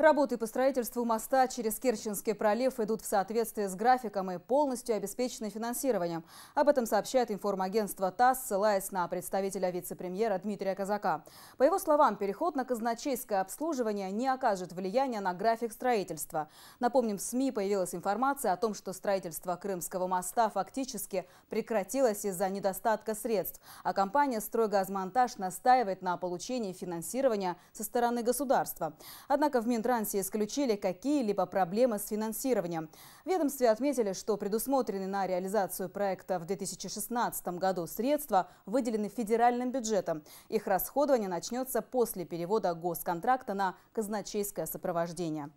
Работы по строительству моста через Керченский пролив идут в соответствии с графиком и полностью обеспечены финансированием. Об этом сообщает информагентство ТАСС, ссылаясь на представителя вице-премьера Дмитрия Казака. По его словам, переход на казначейское обслуживание не окажет влияния на график строительства. Напомним, в СМИ появилась информация о том, что строительство Крымского моста фактически прекратилось из-за недостатка средств, а компания «Стройгазмонтаж» настаивает на получении финансирования со стороны государства. Однако в Минтранс Минтрансе исключили какие-либо проблемы с финансированием. В ведомстве отметили, что предусмотренные на реализацию проекта в 2016 году средства выделены федеральным бюджетом. Их расходование начнется после перевода госконтракта на казначейское сопровождение.